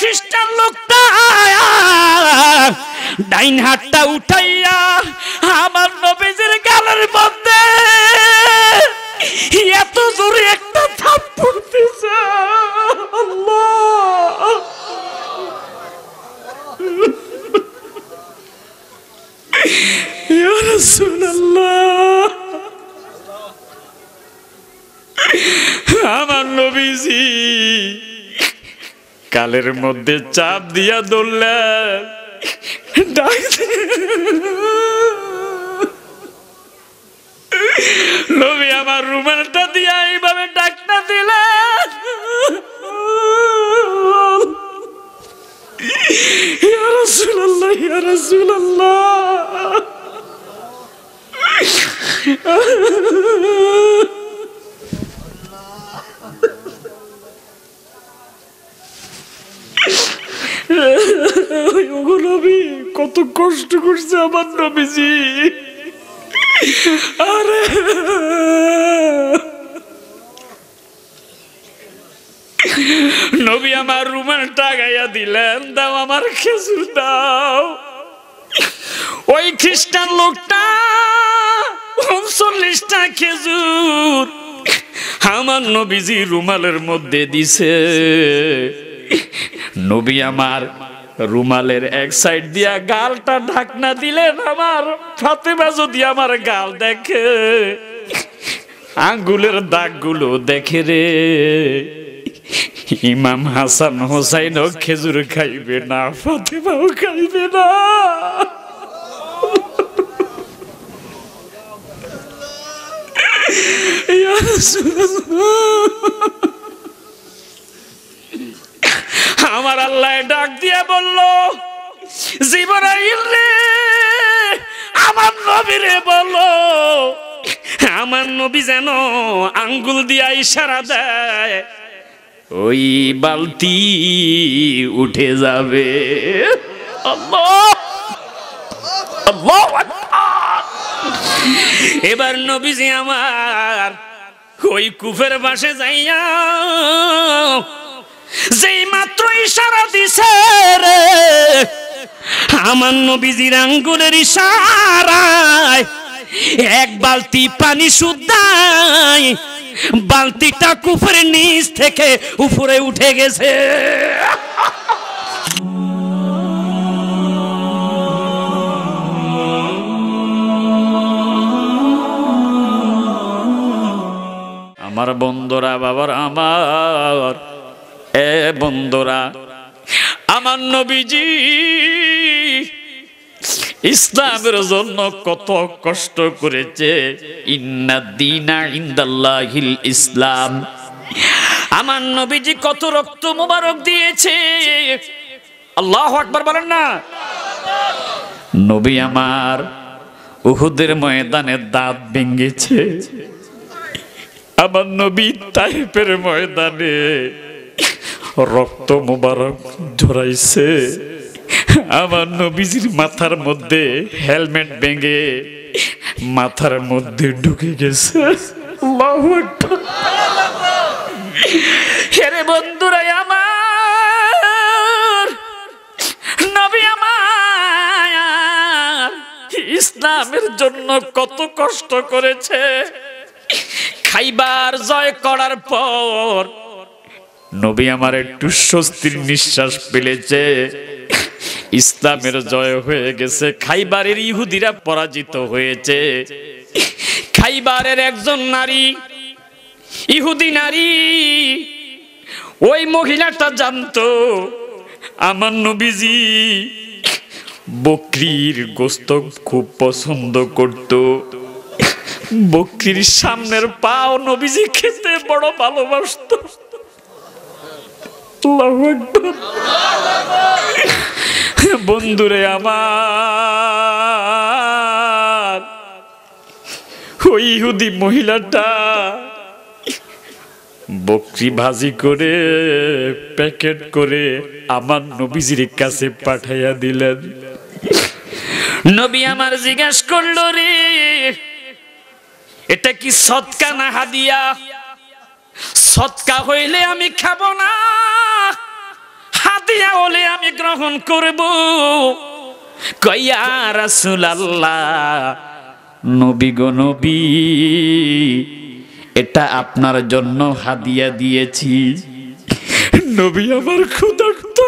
খ্রিস্টান লোকটা ডাইন হাতটা উঠাইয়া আমার নবীজির গালের মধ্যে এত জোরে একটা থাপ পড়তেছে আমার নবীজি কালের মধ্যে চাপ দিয়া দৌড়লে নবী আমার রুমালটা দিয়া এইভাবে ডাকটা দিলেন রসুল্লাহ ওগুলো কত কষ্ট করছে আমার নবীজি আরে নবী আমার রুমালটা গাইয়া দিলেন দাও আমার খেজুর দাও ওই খ্রিস্টান লোকটা উনচল্লিশটা খেজুর আমার নবীজি রুমালের মধ্যে দিছে নবী আমার রুমালের এক সাইড দিয়া গালটা ঢাকনা দিলেন আমার ফাতেমা যদি আমার গাল দেখে আঙ্গুলের দাগগুলো দেখে রে ইমাম হাসান হোসাইনও খেজুর খাইবে না ফাতেমাও খাইবে না ইয়া রাসূলুল্লাহ আমার আল্লাহ ডাক দিয়ে বলল জীবনাইল রে আমার রে বলো আমার নবী যেন আঙ্গুল দিয়া ইশারা দেয় ওই বালতি উঠে যাবে এবার নবীজি আমার ওই কুফের পাশে যাইয়া ইশারা দিছে রে আমার নবীজির আঙ্গুলের ইশারায় এক বালতি পানি শুদ্ধাই বালতিটা কুফরের নিচ থেকে উপরে উঠে গেছে আমার বন্ধুরা বাবার আমার এ বন্ধুরা আমার নবীজি ইসলামের জন্য কত কষ্ট করেছে ইসলাম আমার নবীজি কত রক্ত মোবারক দিয়েছে আল্লাহ আকবার বলেন না নবী আমার উহুদের ময়দানে দাঁত ভেঙেছে আমার নবী তাইপের ময়দানে রক্ত মোবারক ঝরাইছে আমার নবীজির মাথার মধ্যে হেলমেট ভেঙে মাথার মধ্যে ঢুকে গেছে হেরে বন্ধুরা আমার নবী আমার ইসলামের জন্য কত কষ্ট করেছে খাইবার জয় করার পর নবী আমার একটু স্বস্তির নিঃশ্বাস পেলেছে ইসলামের জয় হয়ে গেছে খাইবারের ইহুদিরা পরাজিত হয়েছে খাইবারের একজন নারী ইহুদি নারী ওই মহিলাটা জানতো আমার নবীজি বকরির গোস্ত খুব পছন্দ করত বকরির সামনের পাও নবীজি খেতে বড় ভালোবাসত বন্ধুরে আমার ওই হুদি মহিলাটা বকরি ভাজি করে প্যাকেট করে আমার নবীজির কাছে পাঠাইয়া দিলেন নবী আমার জিজ্ঞাসা করল রে এটা কি সৎকা না হাদিয়া সৎকা হইলে আমি খাবো না দিয়া বলে আমি গ্রহণ করব কয়া রাসুল আল্লাহ নবী গো নবী এটা আপনার জন্য হাদিয়া দিয়েছি নবী আমার ক্ষুধার্ত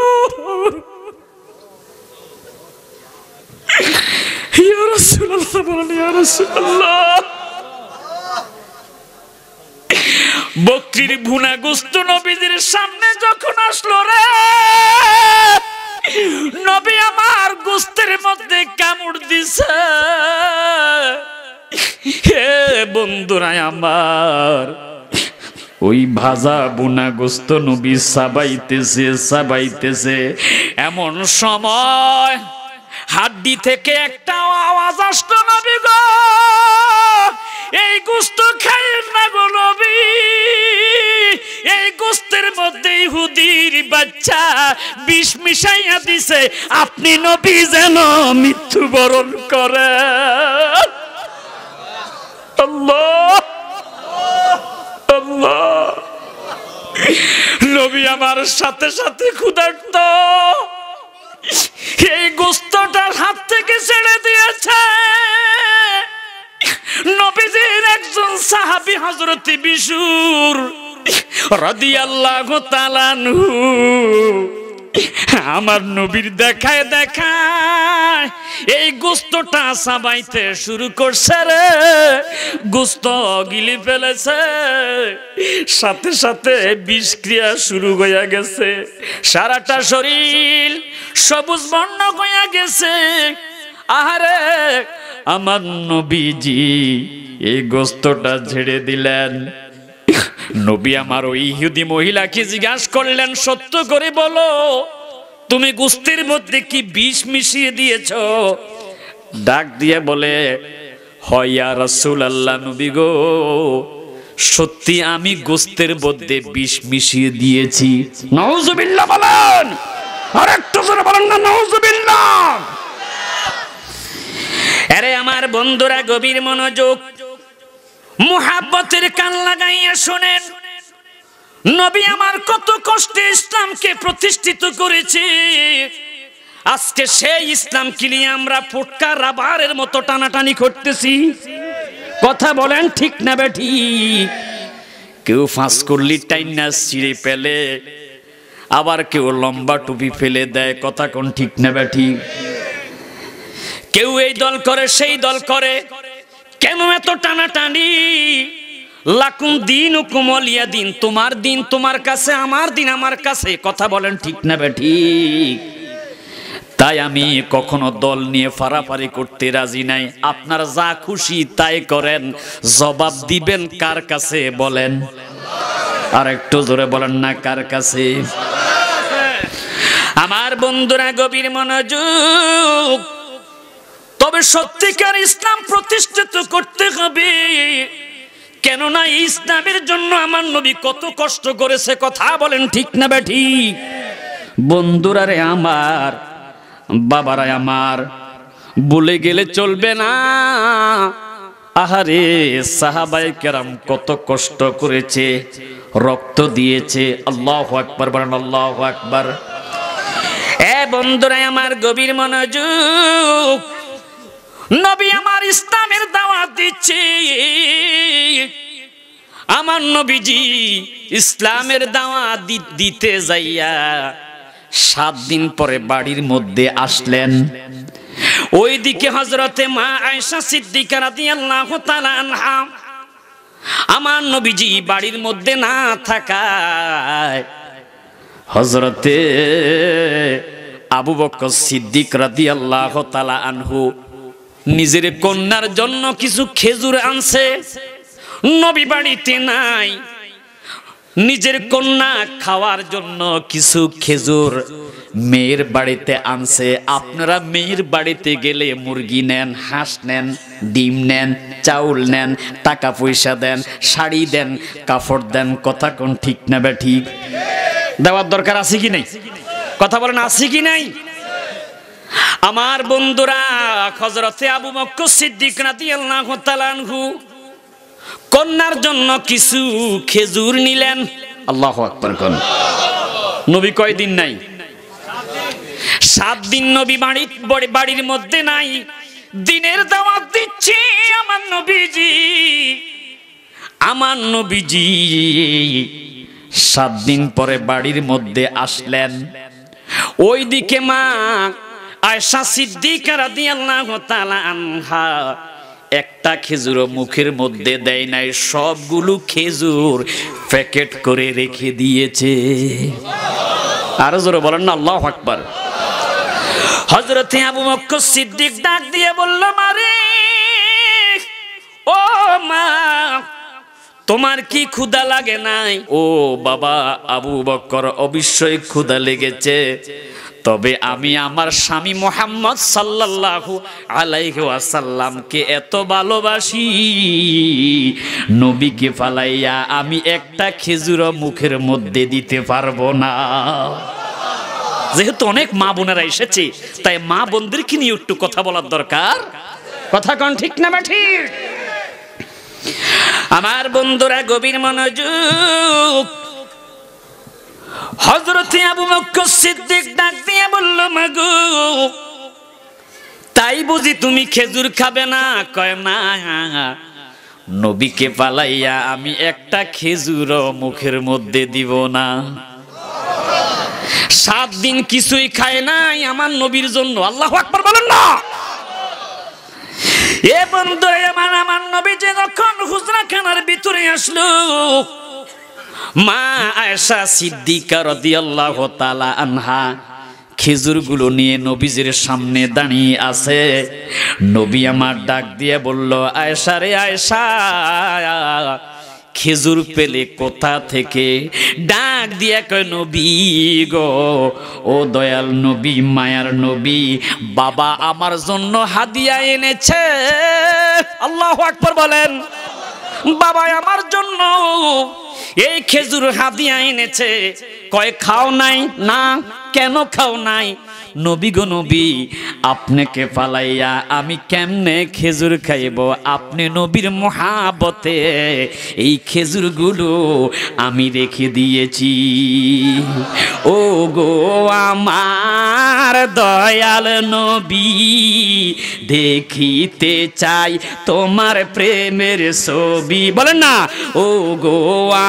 ইয়া রাসূলুল্লাহ বলেন ইয়া রাসূলুল্লাহ বকরির ভুনা গুস্ত নবীজির সামনে যখন আসলো রে নবী আমার গুস্তের মধ্যে কামড় দিছে হে বন্ধুরা আমার ওই ভাজা বুনা গোস্ত নবী সাবাইতেছে সাবাইতেছে এমন সময় হাড্ডি থেকে একটা আওয়াজ আসতো নবী গো এই গোস্ত খায়েন না গো নবী এই গোস্তের মধ্যে ইহুদির বাচ্চা বিষ মিশাইয়া দিছে আপনি নবী যেন মৃত্যুবরণ করে নবী আমার সাথে সাথে ক্ষুধার্ত এই গোস্তটার হাত থেকে ছেড়ে দিয়েছে নবীজির একজন সাহাবী হযরত বিশুর রাদিয়াল্লাহু তাআলা আমার নবীর দেখায় দেখায় এই গুস্তটা সাবাইতে শুরু করছে রে গুস্ত গিলি ফেলেছে সাথে সাথে বিষক্রিয়া শুরু হয়ে গেছে সারাটা শরীর সবুজ বর্ণ হয়ে গেছে আহারে আমার নবীজি এই গোস্তটা ঝেড়ে দিলেন নবী আমার ওই ইহুদি মহিলাকে জিজ্ঞাসা করলেন সত্য করে বলো তুমি গুস্তির মধ্যে কি বিষ মিশিয়ে দিয়েছ ডাক দিয়ে বলে হয়া রসুল আল্লাহ নবী গো সত্যি আমি গোস্তের মধ্যে বিষ মিশিয়ে দিয়েছি নওজুবিল্লাহ বলেন আর একটু জোরে বলেন না নওজুবিল্লাহ আমার বন্ধুরা গভীর মনোযোগ মোহাব্বতের কান লাগাইয়া শোনেন নবী আমার কত কষ্টে ইসলামকে প্রতিষ্ঠিত করেছে আজকে সেই ইসলাম কিনিয়ে আমরা ফুটকা রাবারের মতো টানাটানি করতেছি কথা বলেন ঠিক না বেঠি কেউ ফাঁস করলি টাইনা ছিঁড়ে ফেলে আবার কেউ লম্বা টুপি ফেলে দেয় কথা কোন ঠিক না বেঠি কেউ এই দল করে সেই দল করে কেন এত টানাটানি লাকুম দিন কুমলিয়া দিন তোমার দিন তোমার কাছে আমার দিন আমার কাছে কথা বলেন ঠিক না ঠিক তাই আমি কখনো দল নিয়ে ফারাফারি করতে রাজি নাই আপনার যা খুশি তাই করেন জবাব দিবেন কার কাছে বলেন আর একটু জোরে বলেন না কার কাছে আমার বন্ধুরা গভীর মনোযোগ তবে সত্যিকার ইসলাম প্রতিষ্ঠিত করতে হবে কেননা ইসলামের জন্য আমার নবী কত কষ্ট করেছে কথা বলেন ঠিক না ব্যাঠি বন্ধুরা আমার বাবারা আমার বলে গেলে চলবে না আহারে সাহাবাই কেরাম কত কষ্ট করেছে রক্ত দিয়েছে আল্লাহ আকবর বলেন আল্লাহ আকবর এ বন্ধুরা আমার গভীর মনোযোগ নবী আমার ইসলামের দাওয়াত দিচ্ছে আমার নবীজি ইসলামের দাওয়াত দিতে যাইয়া সাত দিন পরে বাড়ির মধ্যে আসলেন ওইদিকে হজরতে মা আয়সা সিদ্দিকা রাতি আল্লাহ আমার নবীজি বাড়ির মধ্যে না থাকায় হজরতে আবু বকর সিদ্দিক রাদি আল্লাহ তালা আনহু নিজের কন্যার জন্য কিছু খেজুর আনছে নবী বাড়িতে নাই নিজের কন্যা খাওয়ার জন্য কিছু খেজুর মেয়ের বাড়িতে আনছে আপনারা মেয়ের বাড়িতে গেলে মুরগি নেন হাঁস নেন ডিম নেন চাউল নেন টাকা পয়সা দেন শাড়ি দেন কাপড় দেন কথা কোন ঠিক না ব্যা ঠিক দেওয়ার দরকার আছে কি নেই কথা বলেন আছে কি নাই আমার বন্ধুরা হজরতে আবু মক্কু সিদ্দিক নাতি আল্লাহ কন্যার জন্য কিছু খেজুর নিলেন আল্লাহ নবী কয়দিন নাই সাত দিন নবী বাড়ি বাড়ির মধ্যে নাই দিনের দাওয়াত দিচ্ছি আমার নবীজি আমার নবীজি সাত দিন পরে বাড়ির মধ্যে আসলেন ওইদিকে মা আয়সা সিদ্দিকা রাদিয়াল্লাহু তাআলা আনহা একটা খেজুর মুখের মধ্যে দেয় নাই সবগুলো খেজুর প্যাকেট করে রেখে দিয়েছে আরো জোরে বলেন না আল্লাহ আকবার হজরতে আবু মক্ক সিদ্দিক ডাক দিয়ে বলল মারে ও মা তোমার কি ক্ষুদা লাগে নাই ও বাবা আবু বক্কর অবশ্যই ক্ষুদা লেগেছে তবে আমি আমার স্বামী মোহাম্মদ সাল্লাল্লাহু আলাইহি ওয়াসাল্লামকে এত ভালোবাসি নবীকে ফালাইয়া আমি একটা খেজুর মুখের মধ্যে দিতে পারবো না যেহেতু অনেক মা বোনেরা এসেছে তাই মা বোনদেরকে নিয়ে একটু কথা বলার দরকার কথা কন ঠিক না বা ঠিক আমার বন্ধুরা গভীর মনোযোগ হজরত আবু বকর সিদ্দিক ডাক নিয়ে মাগু তাই বুঝি তুমি খেজুর খাবে না কয় না নবীকে পালাইয়া আমি একটা খেজুর মুখের মধ্যে দিব না সাত দিন কিছুই খায় নাই আমার নবীর জন্য আল্লাহ আকবর বলেন না এ বন্ধু আমার আমার নবী যে যখন খানার ভিতরে আসলো মা আয়সা সিদ্দিকা রাদিয়াল্লাহু তাআলা আনহা খেজুরগুলো নিয়ে নবীজির সামনে দাঁড়িয়ে আছে নবী আমার ডাক দিয়ে বলল আয়সা রে আয়সা খেজুর পেলে কোথা থেকে ডাক দিয়া কয় নবী গো ও দয়াল নবী মায়ার নবী বাবা আমার জন্য হাদিয়া এনেছে আল্লাহ আকবর বলেন বাবা আমার জন্য এই খেজুর হাদিয়া এনেছে কয় খাও নাই না কেন খাও নাই নবী গো নবী আপনাকে পালাইয়া আমি কেমনে খেজুর খাইব আপনি নবীর মহাবতে এই খেজুরগুলো আমি রেখে দিয়েছি ও গো আমার দয়াল নবী দেখিতে চাই তোমার প্রেমের ছবি বলেন না ও গো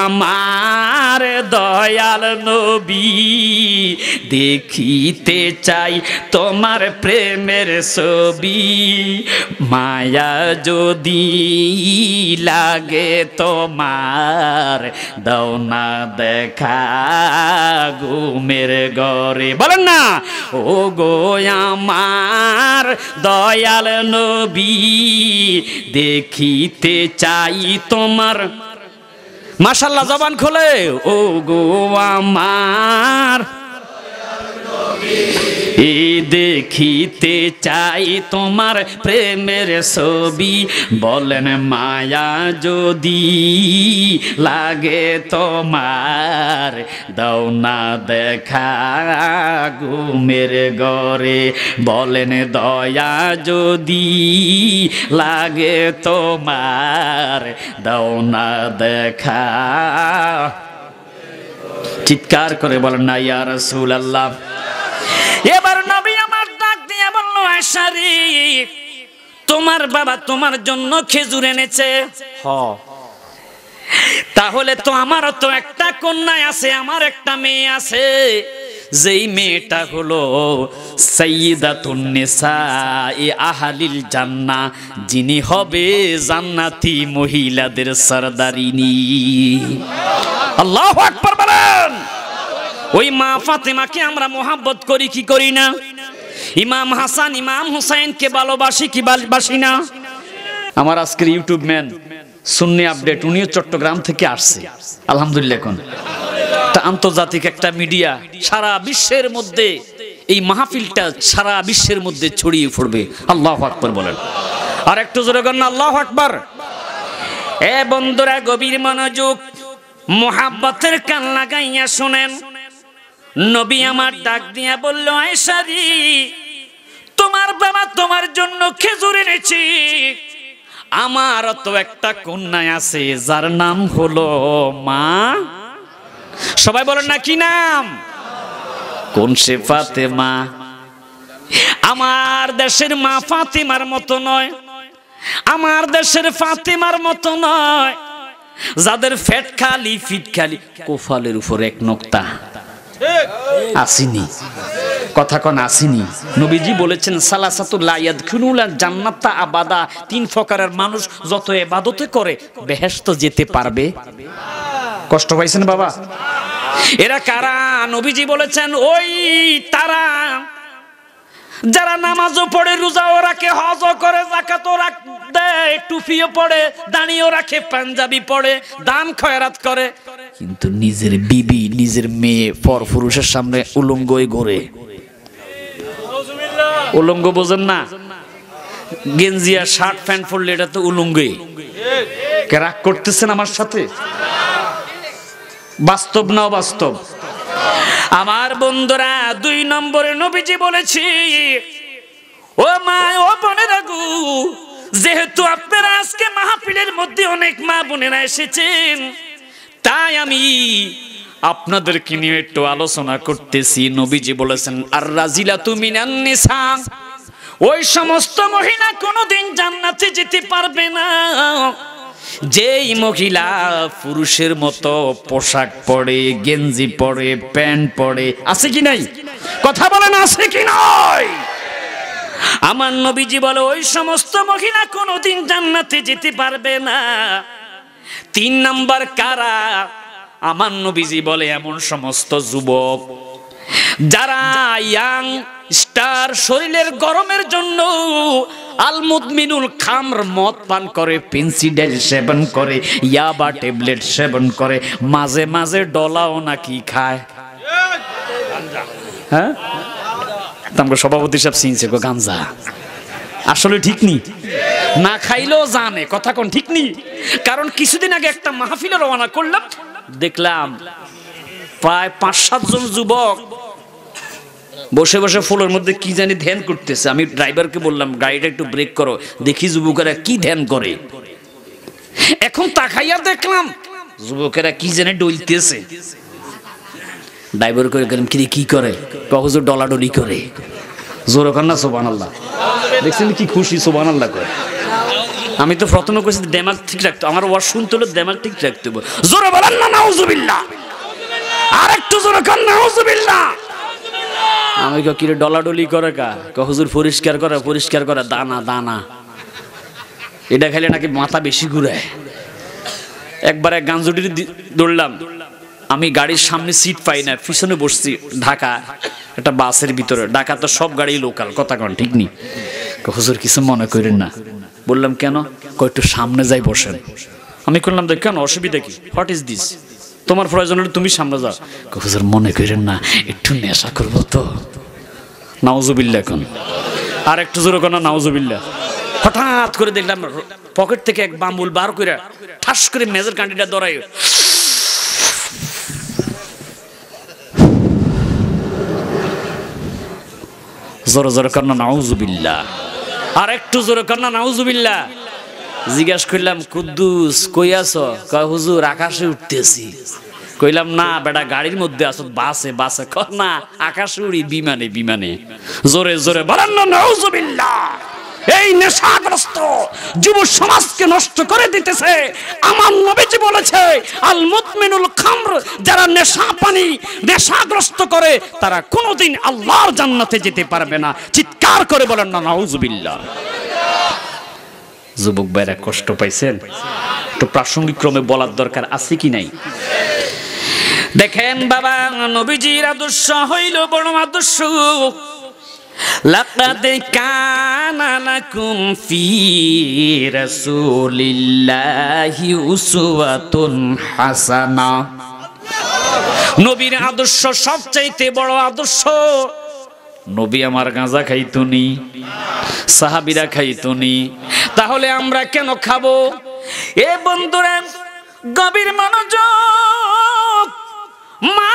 আমার দয়াল নবী দেখিতে চাই চাই তোমার প্রেমের ছবি মায়া যদি লাগে তোমার দাও না দেখা ঘুমের ঘরে বলেন না ও গো আমার দয়াল নবী দেখিতে চাই তোমার মাশাল্লাহ জবান খোলে ও গো আমার এ দেখিতে চাই তোমার প্রেমের ছবি বলেন মায়া যদি লাগে তোমার দাও না দেখা ঘুমের ঘরে বলেন দয়া যদি লাগে তোমার দাও না দেখা চিৎকার করে বলেন না ইয়ার রসুল আল্লাহ এবার নবী আমার ডাক দিয়ে বলল আশারি তোমার বাবা তোমার জন্য খেজুর এনেছে হ তাহলে তো আমার তো একটা কন্যা আছে আমার একটা মেয়ে আছে যেই মেয়েটা হলো আহালিল জান্না যিনি হবে জান্নাতি মহিলাদের সরদারিনী আল্লাহ আকবর বলেন ওই মা ফাতেমাকে আমরা মোহাব্বত করি কি করি না ইমাম হাসান ইমাম কে ভালোবাসি কি ভালোবাসি না আমার আজকের ইউটিউব ম্যান শূন্য আপডেট উনিও চট্টগ্রাম থেকে আসছে আলহামদুলিল্লাহ এখন তা আন্তর্জাতিক একটা মিডিয়া সারা বিশ্বের মধ্যে এই মাহফিলটা সারা বিশ্বের মধ্যে ছড়িয়ে পড়বে আল্লাহ আকবর বলেন আর একটু জোরে গণ আল্লাহ আকবর এ বন্ধুরা গভীর মনোযোগ মোহাব্বতের কান লাগাইয়া শোনেন নবী আমার ডাক দিয়া বলল আয়সারি তোমার বাবা তোমার জন্য খেজুর এনেছি আমার তো একটা কন্যা আছে যার নাম হলো মা সবাই বলেন না কি নাম কোন সে ফাতেমা আমার দেশের মা ফাতেমার মতো নয় আমার দেশের ফাতেমার মতো নয় যাদের ফেট খালি ফিট খালি কোফালের উপর এক নোক্তা হ্যাঁ। আসিনি কথা কন আসিনি নবীজি বলেছেন সালাসাতুল্লাহ খুনুলার জান্নাতা আবাদা তিন ফকারের মানুষ যত এবাদতে করে বেহেস্ত যেতে পারবে কষ্ট পাইছেন বাবা এরা কারা নবীজি বলেছেন ওই তারা যারা নামাজও পড়ে রোজাও রাখে হজও করে জাকাতও রাখ দেয় টুপিও পড়ে দাঁড়িয়েও রাখে পাঞ্জাবি পড়ে দান খয়রাত করে কিন্তু নিজের বিবি নিজের মেয়ে পর পুরুষের সামনে উলঙ্গই গড়ে উলঙ্গ বোঝেন না গেঞ্জি আর শার্ট প্যান্ট পরলে এটা তো উলঙ্গই রাগ করতেছেন আমার সাথে বাস্তব না অবাস্তব আমার বন্ধুরা দুই নম্বরে নবীজি বলেছি ও মা ও বনে গু যেহেতু আপনারা আজকে মাহফিলের মধ্যে অনেক মা বোনেরা এসেছেন তাই আমি আপনাদেরকে নিয়ে একটু আলোচনা করতেছি নবীজি বলেছেন আর রাজিলা তুমি ওই সমস্ত মহিলা কোনোদিন জান্নাতে যেতে পারবে না যেই মহিলা পুরুষের মতো পোশাক পরে গেঞ্জি পরে প্যান্ট পরে আছে কি নাই কথা বলেন আছে কি নয় আমার নবীজি বলে ওই সমস্ত মহিলা কোনোদিন জান্নাতে যেতে পারবে না তিন নাম্বার কারা আমার নবীজি বলে এমন সমস্ত যুবক যারা ইয়াং স্টার শরীরের গরমের জন্য আলমুদমিনুল খামর মদ পান করে পেন্সিডেল সেবন করে ইয়াবা ট্যাবলেট সেবন করে মাঝে মাঝে ডলাও নাকি খায় হ্যাঁ তামকে সভাপতি সাহেব সিনছে গো গাঞ্জা আসলে ঠিক নি না খাইলেও জানে কথা কোন ঠিক নি কারণ কিছুদিন আগে একটা মাহফিলে রওনা করলাম দেখলাম প্রায় পাঁচ সাতজন যুবক বসে বসে ফুলের মধ্যে কি জানি ধ্যান করতেছে আমি ড্রাইভারকে বললাম গাড়িটা একটু ব্রেক করো দেখি যুবকেরা কি ধ্যান করে এখন তাকাইয়া দেখলাম যুবকেরা কি জানি ডলতেছে ড্রাইভার করে গেলাম কিরে কি করে কখন ডলাডলি করে জোর না সোবান আল্লাহ দেখছেন কি খুশি সোবান আল্লাহ করে আমি তো প্রথমে করেছি দেমাগ ঠিক রাখতো আমার ওয়াজ শুনতে হলে দেমাগ ঠিক রাখতে হবে জোরে বলেন না নাউজুবিল্লাহ আর একটু জোরে কর নাউজুবিল্লাহ আমি কিরে ডলাডলি করে কা হুজুর পরিষ্কার করে পরিষ্কার করে দানা দানা এটা খেলে নাকি মাথা বেশি ঘুরায় একবার এক গাঞ্জুটির দৌড়লাম আমি গাড়ির সামনে সিট পাই না পিছনে বসছি ঢাকা একটা বাসের ভিতরে ঢাকা তো সব গাড়ি লোকাল কথা কন ঠিক নি হুজুর কিছু মনে করেন না বললাম কেন কয়েকটু সামনে যাই বসেন আমি করলাম দেখ কেন অসুবিধা কি হোয়াট ইজ দিস তোমার প্রয়োজন হলে তুমি সামনে যাও হুজুর মনে করেন না একটু নেশা করবো তো নাওজুবিল্লা এখন আর একটু জোরে কর না নাওজুবিল্লা হঠাৎ করে দেখলাম পকেট থেকে এক বাম্বুল বার করে ঠাস করে মেজর কান্ডিটা দরাই জোরে জোরে কান্না না নাউজুবিল্লা আর একটু জোরে কান্না না নাউজুবিল্লা জিজ্ঞাসা করলাম কুদ্দুস কই আছো কয় হুজুর আকাশে উঠতেছি কইলাম না বেটা গাড়ির মধ্যে আসো বাসে বাসে ক না আকাশে উড়ি বিমানে বিমানে জোরে জোরে বলেন না এই নেশাগ্রস্ত যুব সমাজকে নষ্ট করে দিতেছে আমার নবীজি বলেছে আল মুতমিনুল খামর যারা নেশা পানি নেশাগ্রস্ত করে তারা কোনোদিন আল্লাহর জান্নাতে যেতে পারবে না চিৎকার করে বলেন না নাউজুবিল্লাহ যুবক ভাইরা কষ্ট পাইছেন তো প্রাসঙ্গিক ক্রমে বলার দরকার আছে কি নাই দেখেন বাবা নবীজির আদর্শ হইল বড় আদর্শ নবীর আদর্শ সবচাইতে বড় আদর্শ নবী আমার গাঁজা খাইতুনি সাহাবিরা খাইতুনি তাহলে আমরা কেন খাবো এ বন্ধুরা গভীর মানুষ মা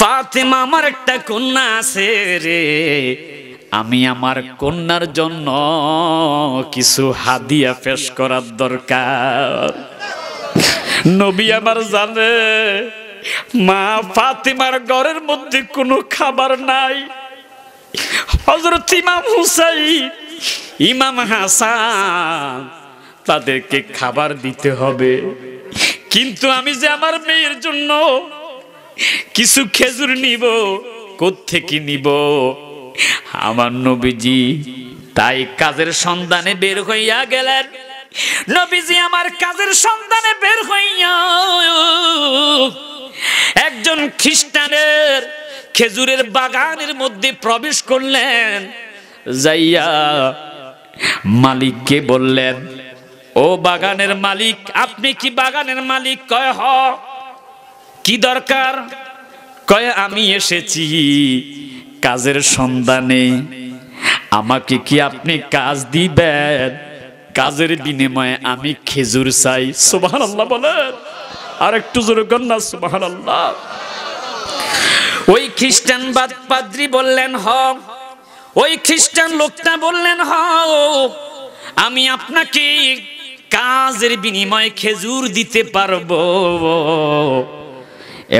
ফাতেমা আমার একটা কন্যা আছে রে আমি আমার কন্যার জন্য কিছু হাদিয়া পেশ করার দরকার নবী আমার জানে মা ফাতিমার ঘরের মধ্যে কোনো খাবার নাই হজরত ইমাম হুসাইন ইমাম হাসান তাদেরকে খাবার দিতে হবে কিন্তু আমি যে আমার মেয়ের জন্য কিছু খেজুর নিব কোত্থেকে নিব আমার নবীজি তাই কাজের সন্ধানে বের হইয়া গেলেন নবীজি আমার কাজের সন্ধানে বের হইয়া একজন খ্রিস্টানের খেজুরের বাগানের মধ্যে প্রবেশ করলেন যাইয়া মালিককে বললেন ও বাগানের মালিক আপনি কি বাগানের মালিক কয় হ কি দরকার কয় আমি এসেছি কাজের সন্ধানে আমাকে কি আপনি কাজ দিবেন কাজের বিনিময়ে আমি খেজুর চাই সুবহানাল্লাহ বলেন আর একটু জোরে কন্যা সুবাহান আল্লাহ ওই খ্রিস্টান পাদ্রি বললেন হ ওই খ্রিস্টান লোকটা বললেন হ আমি আপনাকে কাজের বিনিময়ে খেজুর দিতে পারবো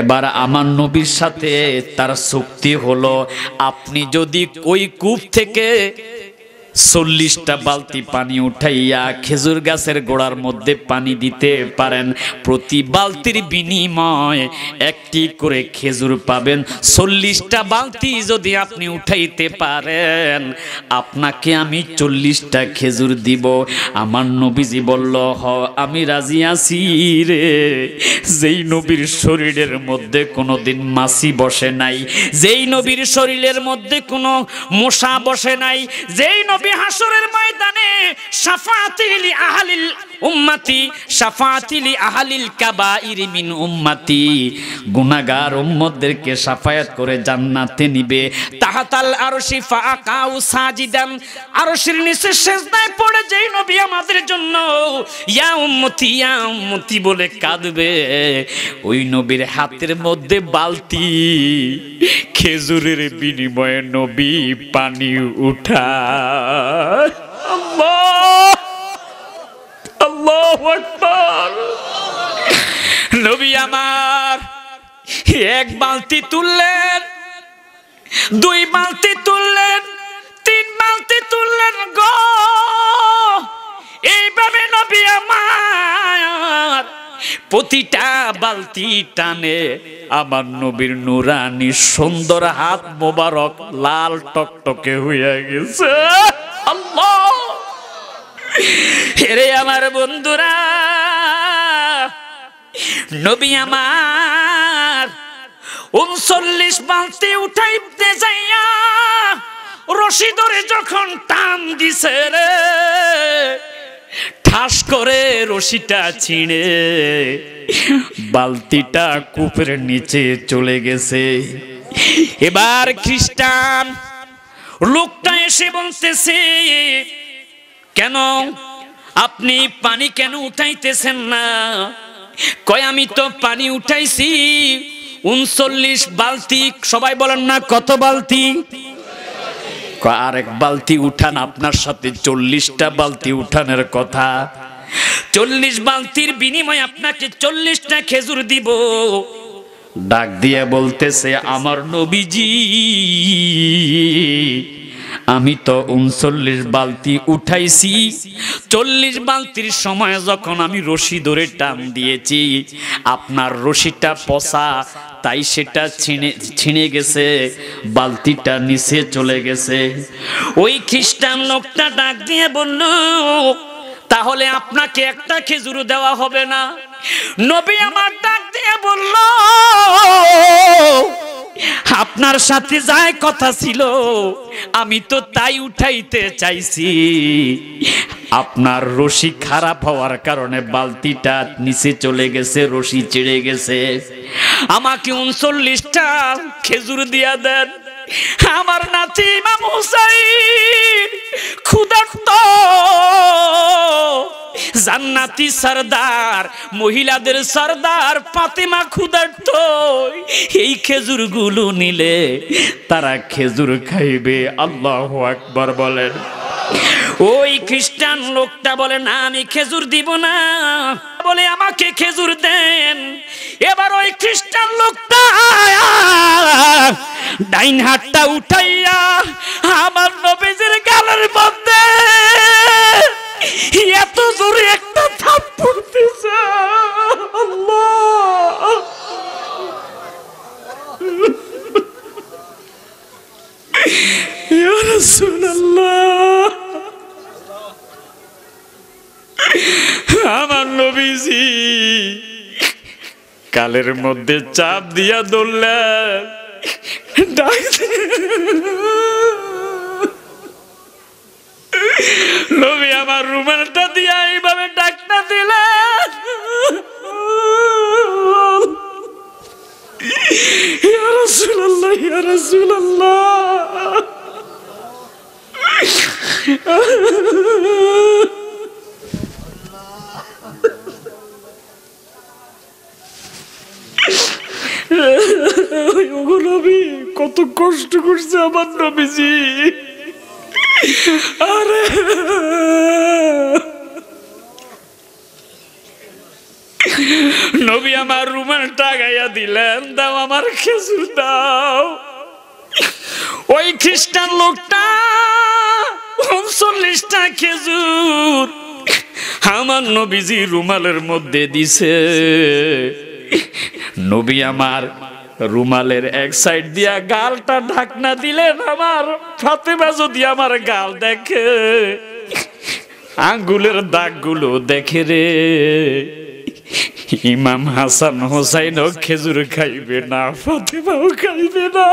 এবার আমার নবীর সাথে তার চুক্তি হলো আপনি যদি ওই কূপ থেকে চল্লিশটা বালতি পানি উঠাইয়া খেজুর গাছের গোড়ার মধ্যে পানি দিতে পারেন প্রতি বালতির বিনিময় একটি করে খেজুর পাবেন চল্লিশটা বালতি যদি আপনি উঠাইতে পারেন আপনাকে আমি চল্লিশটা খেজুর দিব আমার নবীজি বলল হ আমি রাজি আছি রে যেই নবীর শরীরের মধ্যে কোনো দিন মাছি বসে নাই যেই নবীর শরীরের মধ্যে কোনো মশা বসে নাই যেই নবী হাসরের ময়দানে সাফাতিল আহলিল উম্মাতি সাফাতিলি আহালিল কাবা মিন উম্মাতি গুনাহগার উম্মতদেরকে সাফায়াত করে জান্নাতে নিবে তাহাতাল আরশি ফাকাউ সাজিদান আরশের নিচে সেজদায় পড়ে যেই নবী আমাদের জন্য ইয়া উম্মতি ইয়া উম্মতি বলে কাঁদবে ওই নবীর হাতের মধ্যে বালতি খেজুরের বিনিময়ে নবী পানি উঠা নবী আমার এক বালতি তুললেন দুই বালতি তুললেন তিন বালতি তুললেন গ এইভাবে নবী আমার প্রতিটা বালতি টানে আমার নবীর নুরানি সুন্দর হাত মোবারক লাল টকটকে হইয়া গেছে আল্লাহ ফেরে আমার বন্ধুরা নবী আমার উনচল্লিশ বালতি উঠাইতে যাইয়া রশি ধরে যখন টান দিছে রে ঠাস করে রশিটা ছিঁড়ে বালতিটা কূপের নিচে চলে গেছে এবার খ্রিস্টান লোকটা এসে বলতেছে কেন আপনি পানি কেন উঠাইতেছেন না কয় আমি তো পানি উঠাইছি উনচল্লিশ বালতি সবাই বলেন না কত বালতি আর এক বালতি উঠান আপনার সাথে চল্লিশটা বালতি উঠানের কথা চল্লিশ বালতির বিনিময়ে আপনাকে চল্লিশটা খেজুর দিব ডাক দিয়ে বলতেছে আমার নবীজি আমি তো উনচল্লিশ বালতি উঠাইছি চল্লিশ বালতির সময় যখন আমি রশি ধরে টান দিয়েছি আপনার রশিটা পচা তাই সেটা ছিঁড়ে ছিঁড়ে গেছে বালতিটা নিচে চলে গেছে ওই খ্রিস্টান লোকটা ডাক দিয়ে বলল তাহলে আপনাকে একটা খেজুর দেওয়া হবে না নবী আমার ডাক দিয়ে বলল আপনার সাথে যায় কথা ছিল আমি তো তাই উঠাইতে চাইছি আপনার রশি খারাপ হওয়ার কারণে বালতিটা নিচে চলে গেছে রশি ছিঁড়ে গেছে আমাকে উনচল্লিশটা খেজুর দিয়া দেন আমার নাতি মামুসাই হুসাইন ক্ষুধার্ত জান্নাতি সর্দার মহিলাদের সর্দার পাতেমা ক্ষুধার্ত এই খেজুর গুলো নিলে তারা খেজুর খাইবে আল্লাহ আকবর বলেন ওই খ্রিস্টান লোকটা বলে না আমি খেজুর দিব না বলে আমাকে খেজুর দেন এবার ওই খ্রিস্টান লোকটা ডাইন হাতটা উঠাইয়া আমার নবীজির গালের মধ্যে এত জোরে একটা থাপ পড়তেছে আল্লাহ আমার নবীজি কালের মধ্যে চাপ দিয়া দৌড়লেন নবী আমার রুমালটা দিয়া এইভাবে ডাকটা দিলেন Ya Resulallah, ya Resulallah. abi, আমি কত কষ্ট করছে আমার নবীজি আরে নবী আমার রুমালটা গাইয়া দিলেন দাও আমার খেজুর দাও ওই খ্রিস্টান লোকটা উনচল্লিশটা খেজুর আমার নবীজি রুমালের মধ্যে দিছে নবী আমার রুমালের এক সাইড দিয়া গালটা ঢাকনা দিলেন আমার ফাতেমা যদি আমার গাল দেখে আঙ্গুলের দাগগুলো দেখে রে ইমাম হাসান হোসাইনও খেজুর খাইবে না ফাতেমাও খাইবে না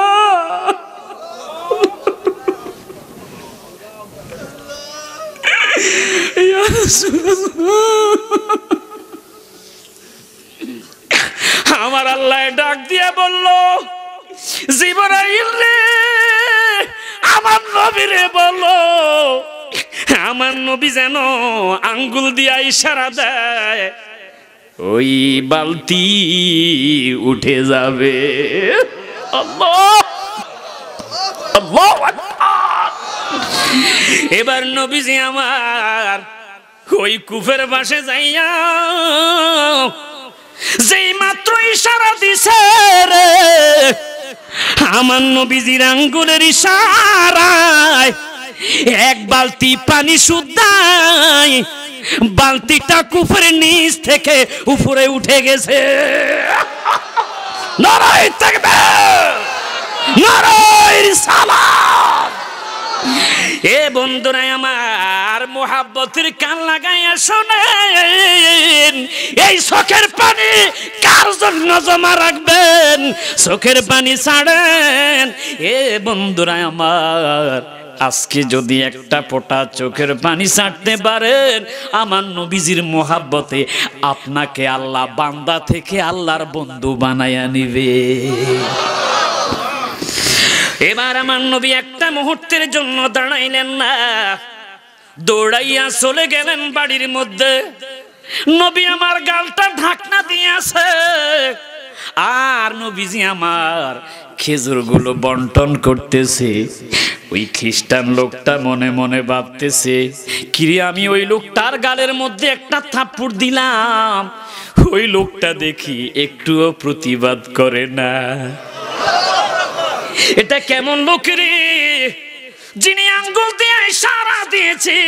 আমার আল্লাহ ডাক দিয়ে বলল জীবনাইল রে আমার নবী রে বলো আমার নবী যেন আঙ্গুল দিয়া ইশারা দেয় ওই বালতি উঠে যাবে এবার নবীজি আমার ওই কুফের পাশে যাইয়া যেই মাত্র ইশারা দিছে রে আমার নবীজির আঙ্গুলের ইশারায় এক বালতি পানি শুদ্ধায় বালতিটা কুফরের নিচ থেকে উপরে উঠে গেছে নারায় থাকবে নারায় সালাম এ বন্ধুরা আমার মোহাব্বতের কান লাগাইয়া শোনে এই চোখের পানি কার জন্য জমা রাখবেন চোখের পানি ছাড়েন এ বন্ধুরা আমার আজকে যদি একটা ফোঁটা চোখের পানি ছাড়তে পারেন আমার নবীজির মোহাব্বতে আপনাকে আল্লাহ বান্দা থেকে আল্লাহর বন্ধু বানাইয়া নিবে এবার আমার নবী একটা মুহূর্তের জন্য দাঁড়াইলেন না দৌড়াইয়া চলে গেলেন বাড়ির মধ্যে নবী আমার গালটা ঢাকনা দিয়ে আছে আর নবীজি আমার খেজুরগুলো বন্টন করতেছে ওই খ্রিস্টান লোকটা মনে মনে ভাবতেছে কিরে আমি ওই লোকটার গালের মধ্যে একটা থাপ্পড় দিলাম ওই লোকটা দেখি একটুও প্রতিবাদ করে না এটা কেমন লোক রে যিনি আঙ্গুল দিয়ে সারা দিয়েছে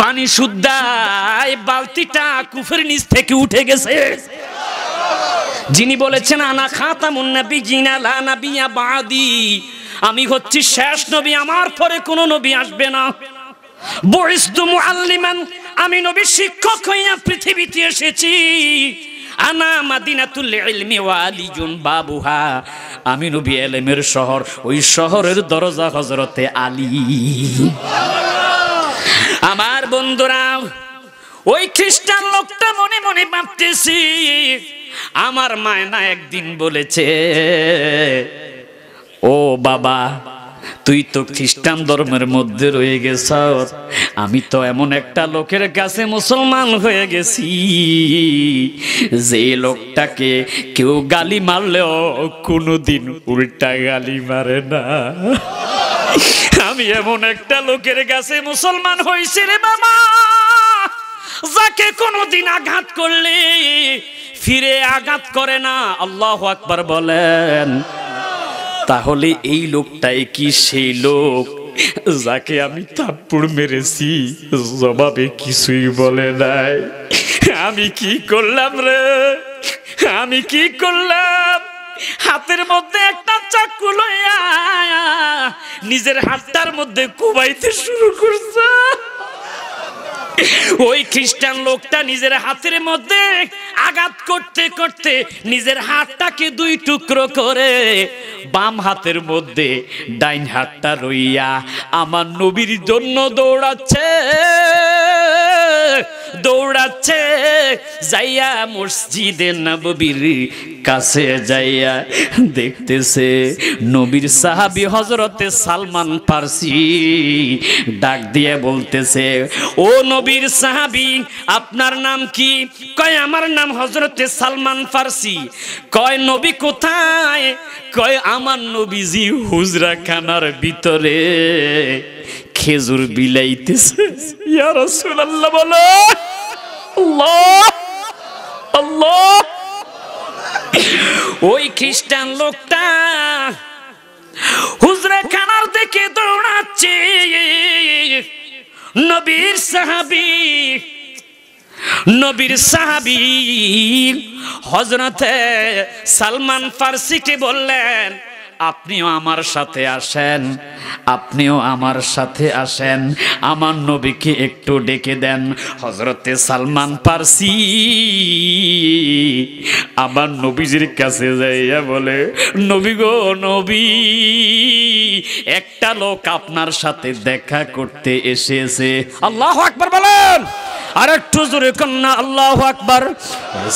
পানি শুদ্ধায় বালতিটা কুফের নিচ থেকে উঠে গেছে যিনি বলেছেন আনা খাতামুন নবী জিনা লা নাবিয়া বাদি আমি হচ্ছি শেষ নবী আমার পরে কোনো নবী আসবে না বহিস্তু মুআল্লিমান আমি নবী শিক্ষক হইয়া পৃথিবীতে এসেছি আনা মাদিনাতুল ইলমি ওয়ালিজুন বাবুহা আমি নবী এলেমের শহর ওই শহরের দরজা হজরতে আলী আমার বন্ধুরা ওই খ্রিস্টান লোকটা মনে মনে ভাবতেছি আমার মায়না একদিন বলেছে ও বাবা তুই তো খ্রিস্টান ধর্মের মধ্যে রয়ে গেছ আমি তো এমন একটা লোকের কাছে মুসলমান হয়ে গেছি যে লোকটাকে কেউ গালি মারলেও কোনোদিন উল্টা গালি মারে না আমি এমন একটা লোকের কাছে মুসলমান হয়েছি রে বাবা যাকে কোনোদিন আঘাত করলে ফিরে আঘাত করে না আল্লাহ আকবার বলেন তাহলে এই লোকটাই কি সেই লোক যাকে আমি থাপ্পড় মেরেছি জবাবে কিছুই বলে নাই আমি কি করলাম রে আমি কি করলাম হাতের মধ্যে একটা চাকু লইয়া নিজের হাতটার মধ্যে কুবাইতে শুরু করছে ওই খ্রিস্টান লোকটা নিজের হাতের মধ্যে আঘাত করতে করতে নিজের হাতটাকে দুই টুকরো করে বাম হাতের মধ্যে ডাইন হাতটা রইয়া আমার নবীর জন্য দৌড়াচ্ছে দৌড়াচ্ছে যাইয়া মসজিদে নববীর কাছে যাইয়া দেখতেছে নবীর সাহাবি হজরতে সালমান পারসি ডাক দিয়ে বলতেছে ও নবীর সাহাবি আপনার নাম কি কয় আমার নাম হজরতে সালমান ফার্সি কয় নবী কোথায় কয় আমার নবীজি হুজরা খানার ভিতরে খেজুর বিলাইতেছে ইয়ারসুল্লাহ বলো আল্লাহ আল্লাহ ওই খ্রিস্টান লোকটা হুজরে খানার দেখে দৌড়াচ্ছে নবীর সাহাবি নবীর সাহাবি হজরতে সালমান ফার্সিকে বললেন আপনিও আমার সাথে আসেন আপনিও আমার সাথে আসেন আমার নবীকে একটু ডেকে দেন হজরতে সালমান পারসি আমার নবীজির কাছে যাইয়া বলে নবী গো নবী একটা লোক আপনার সাথে দেখা করতে এসেছে আল্লাহ আকবার বলেন আরেকটু জোরে কন্যা আল্লাহ আকবার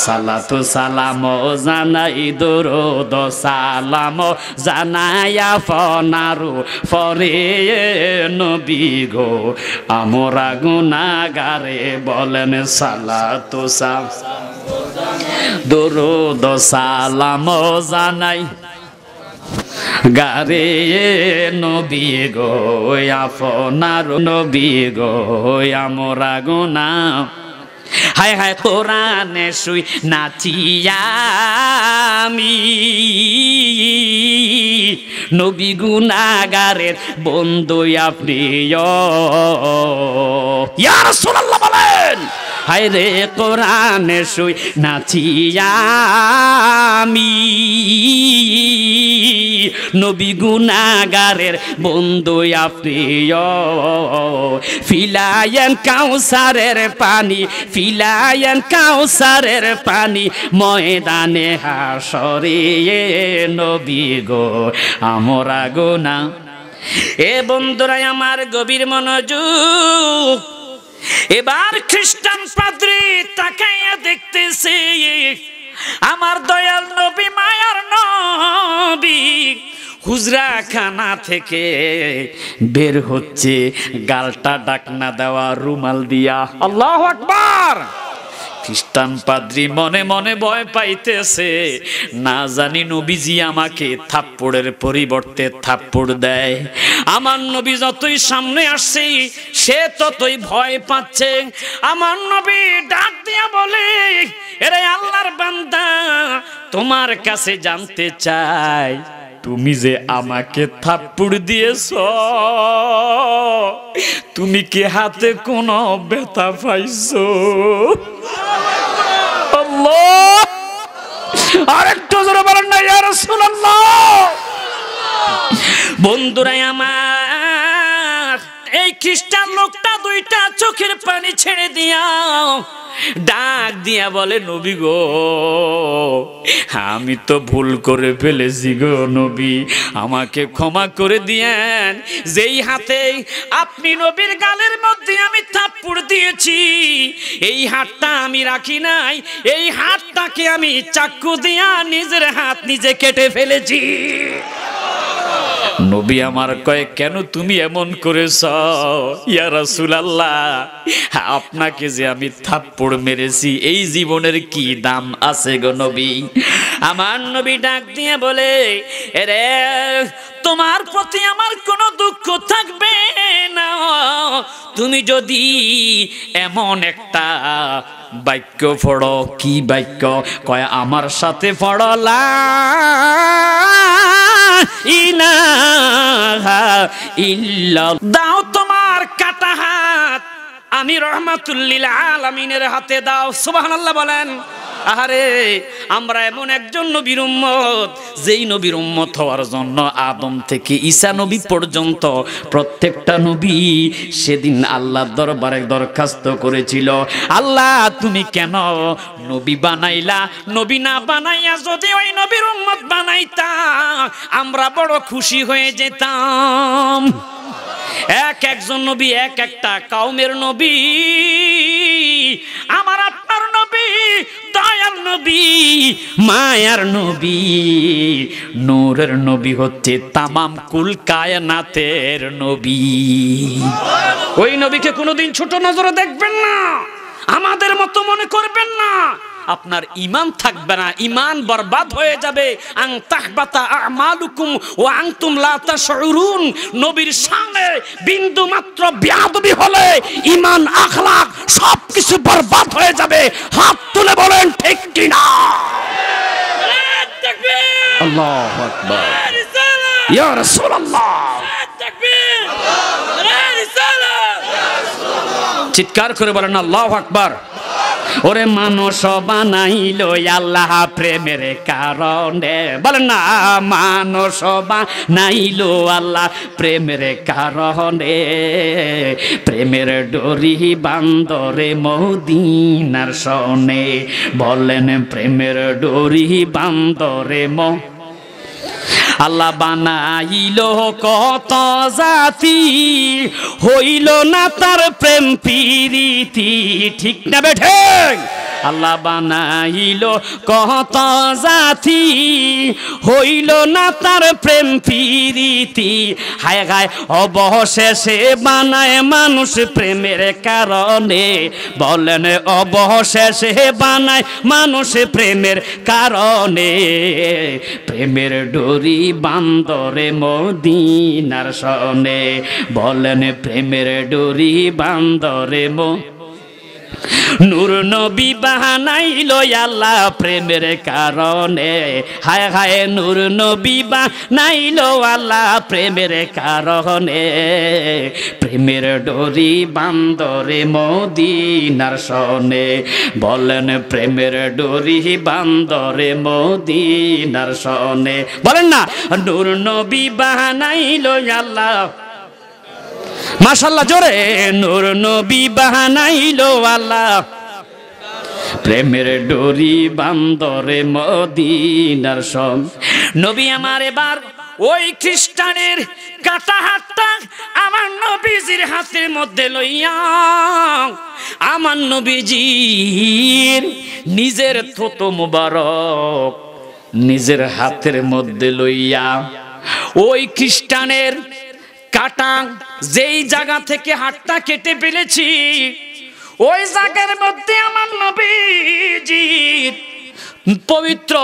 সালাতু সালাম জানাই দো সালাম জানায়া ফনারু ফরে নবী গো গুনা গুনাগারে বলেন সালাতু সালাম দো সালাম জানাই গারে নবী গো আফনার নবী গো আমরা গোনা হায় হায় কোরআনে শুই নাচিয়ামি নবী গুনাগারের বন্ধু আপনি ইয়া রাসূলুল্লাহ বলেন হায় রে কোরআনে শুই নাচিয়ামি নবী গুনাগারের বন্ধু আপনি ফিলায়েন কাউসারের পানি ফিলায়েন কাউসারের পানি ময়দানে হাসরে নবী গো আমরা গো না এ বন্ধুরাই আমার গভীর মনোযোগ এবার খ্রিস্টান পাদ্রি তাকাইয়া দেখতেছে আমার দয়াল নবী মায়ার নবী হুজরাখানা থেকে বের হচ্ছে গালটা ডাকনা দেওয়া রুমাল দিয়া আল্লাহ আকবার খ্রিস্টান পাদ্রি মনে মনে ভয় পাইতেছে না জানি নবীজি আমাকে থাপ্পড়ের পরিবর্তে থাপ্পড় দেয় আমার নবী যতই সামনে আসছে সে ততই ভয় পাচ্ছে আমার নবী ডাক দিয়া বলে এরে আল্লাহর বান্দা তোমার কাছে জানতে চাই তুমি যে আমাকে থাপ্পড় দিয়েছ তুমি কি হাতে কোনো ব্যথা পাইছ আরেকটু জোরে বলেন না বন্ধুরাই আমার এই খ্রিস্টান লোকটা দুইটা চোখের পানি ছেড়ে দিয়া ডাক দিয়া বলে নবী গো আমি তো ভুল করে ফেলেছি গো নবী আমাকে ক্ষমা করে দিয়েন যেই হাতে আপনি নবীর গালের মধ্যে আমি থাপ্পড় দিয়েছি এই হাতটা আমি রাখি নাই এই হাতটাকে আমি চাকু দিয়া নিজের হাত নিজে কেটে ফেলেছি নবী আমার কয়ে কেন তুমি এমন করেছ ইয়া রাসূলুল্লাহ আপনাকে যে আমি থাপ্পড় মেরেছি এই জীবনের কি দাম আছে গো নবী আমার নবী ডাক দিয়ে বলে রে তোমার প্রতি আমার কোনো দুঃখ থাকবে না তুমি যদি এমন একটা বাক্য ফড় কি বাক্য কয় আমার সাথে ফড়লা ইনা দাও তোমার কাটা হাত আমি রহমাতুল্লিল আলামিনের হাতে দাও আল্লাহ বলেন আহারে আমরা এমন একজন নবীর উম্মত যেই নবীর উম্মত হওয়ার জন্য আদম থেকে ঈসা নবী পর্যন্ত প্রত্যেকটা নবী সেদিন আল্লাহর দরবারে দরখাস্ত করেছিল আল্লাহ তুমি কেন নবী বানাইলা নবী না বানাইয়া যদি ওই নবীর উম্মত বানাইতা আমরা বড় খুশি হয়ে যেতাম এক একজন নবী এক একটা কাউমের নবী আমার আত্মার নবী দয়ার নবী মায়ার নবী নূরের নবী হচ্ছে তামাম কুল কায়নাতের নবী ওই নবীকে কোনোদিন ছোট নজরে দেখবেন না আমাদের মতো মনে করবেন না আপনার ইমান থাকবে না ইমান বরবাদ হয়ে যাবে আং তাহবাতা আমালুকুম ও তুমলা লা তাশউরুন নবীর সামনে বিন্দু মাত্র বিয়াদবি হলে ইমান আখলাক সব কিছু বরবাদ হয়ে যাবে হাত তুলে বলেন ঠিক কি না আল্লাহু আকবার ইয়া রাসূলুল্লাহ চিৎকার করে বলেন আল্লাহ আকবার ওরে মানুষ বানাইল আল্লাহ প্রেমের কারণে বলেন না মানুষ বানাইল আল্লাহ প্রেমের কারণে প্রেমের ডোরি বান্দরে মদিনার সনে বলেন প্রেমের ডোরি বান্দরে ম আল্লাহ বানাইল কত জাতি হইল না তার প্রেম পিরিতি ঠিক না বেঠে আল্লাহ বানাইল কত জাতি হইল না তার প্রেম পিরিতি হায় গায় অবশেষে বানায় মানুষ প্রেমের কারণে বলেন অবশেষে বানায় মানুষ প্রেমের কারণে প্রেমের ডোরি বান্দরে মদিনার সনে বলেন প্রেমের ডোরি বান্দরে মো নূর নবী বাহানাই আল্লাহ প্রেমের কারণে হায় হায় নূর নবী বাহানাই আল্লাহ প্রেমের কারণে প্রেমের ডোরি বান্দরে মদিনার সনে বলেন প্রেমের ডরি বান্দরে মদিনার সনে বলেন না নূর নবী বাহানাই আল্লাহ মাশাল্লাহ জোরে নূর নবী বাহানাইলো আল্লাহ প্রেমের ডোরি বান্দরে মদিনার সব নবী আমার এবার ওই খ্রিস্টানের কাটা হাতটা আমার নবীজির হাতের মধ্যে লইয়া আমার নবীজির নিজের থত মুবারক নিজের হাতের মধ্যে লইয়া ওই খ্রিস্টানের কাটা যেই জায়গা থেকে হাতটা কেটে ফেলেছি ওই জায়গার মধ্যে আমার নবীজির পবিত্র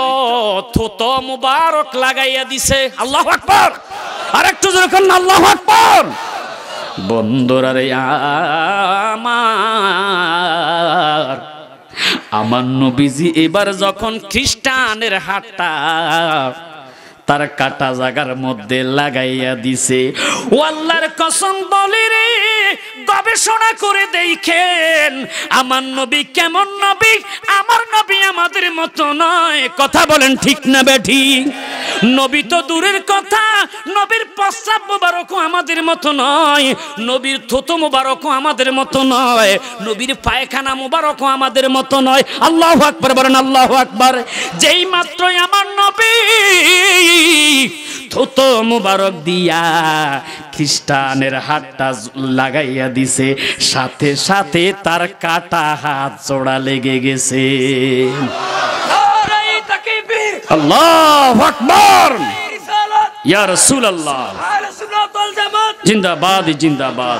থুত মুবারক লাগাইয়া দিছে আল্লাহ আকবর আর একটু যখন আল্লাহ আকবর বন্ধুরা রে আমার আমার নবীজি এবার যখন খ্রিস্টানের হাটটা তার কাটা জাগার মধ্যে লাগাইয়া দিছে ওয়াল্লার কসম বলি রে গবেষণা করে দেখেন আমার নবী কেমন নবী আমার নবী আমাদের মতো নয় কথা বলেন ঠিক না বেঠি নবী তো দূরের কথা নবীর পশ্চাৎ মোবারকও আমাদের মতো নয় নবীর থুতু মোবারকও আমাদের মতো নয় নবীর পায়খানা মোবারকও আমাদের মতো নয় আল্লাহ আকবর বলেন আল্লাহ আকবর যেই মাত্র আমার নবী থুতু মোবারক দিয়া খ্রিস্টানের হাতটা লাগাইয়া দিছে সাথে সাথে তার কাটা হাত জোড়া লেগে গেছে জিন্দাবাদ জিন্দাবাদ